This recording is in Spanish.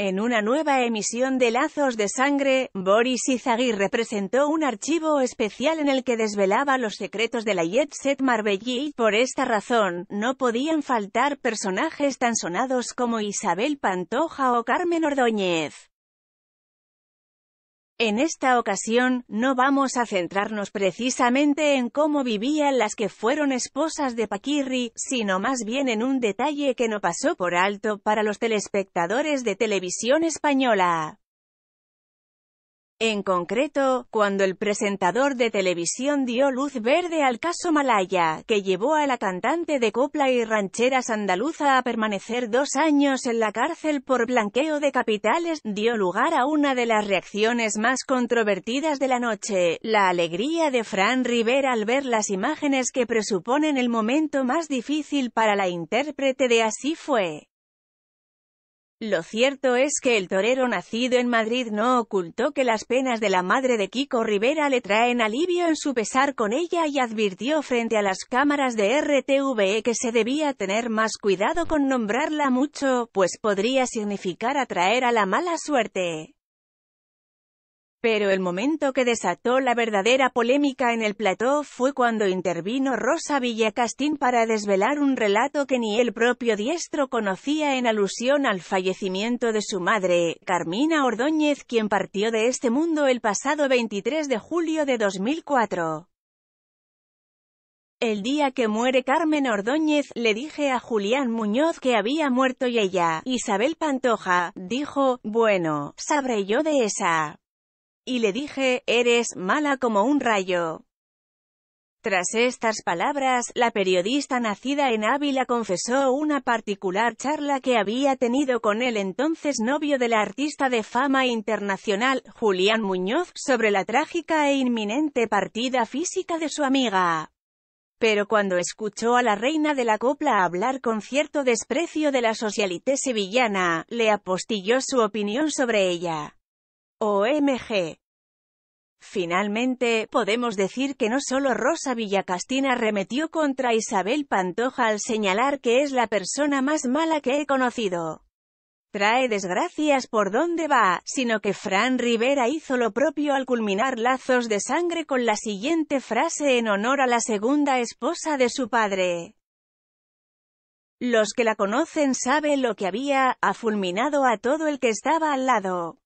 En una nueva emisión de Lazos de Sangre, Boris Izaguirre representó un archivo especial en el que desvelaba los secretos de la Jet Set Marbellí. Por esta razón, no podían faltar personajes tan sonados como Isabel Pantoja o Carmen Ordóñez. En esta ocasión, no vamos a centrarnos precisamente en cómo vivían las que fueron esposas de Paquirri, sino más bien en un detalle que no pasó por alto para los telespectadores de televisión española. En concreto, cuando el presentador de televisión dio luz verde al caso Malaya, que llevó a la cantante de copla y rancheras andaluza a permanecer dos años en la cárcel por blanqueo de capitales, dio lugar a una de las reacciones más controvertidas de la noche, la alegría de Fran Rivera al ver las imágenes que presuponen el momento más difícil para la intérprete de Así fue. Lo cierto es que el torero nacido en Madrid no ocultó que las penas de la madre de Kiko Rivera le traen alivio en su pesar con ella y advirtió frente a las cámaras de RTVE que se debía tener más cuidado con nombrarla mucho, pues podría significar atraer a la mala suerte. Pero el momento que desató la verdadera polémica en el plató fue cuando intervino Rosa Villacastín para desvelar un relato que ni el propio Diestro conocía en alusión al fallecimiento de su madre, Carmina Ordóñez quien partió de este mundo el pasado 23 de julio de 2004. El día que muere Carmen Ordóñez, le dije a Julián Muñoz que había muerto y ella, Isabel Pantoja, dijo, bueno, sabré yo de esa y le dije, eres mala como un rayo. Tras estas palabras, la periodista nacida en Ávila confesó una particular charla que había tenido con el entonces novio de la artista de fama internacional, Julián Muñoz, sobre la trágica e inminente partida física de su amiga. Pero cuando escuchó a la reina de la copla hablar con cierto desprecio de la socialité sevillana, le apostilló su opinión sobre ella. OMG. Finalmente, podemos decir que no solo Rosa Villacastina arremetió contra Isabel Pantoja al señalar que es la persona más mala que he conocido. Trae desgracias por donde va, sino que Fran Rivera hizo lo propio al culminar lazos de sangre con la siguiente frase en honor a la segunda esposa de su padre. Los que la conocen saben lo que había, ha fulminado a todo el que estaba al lado.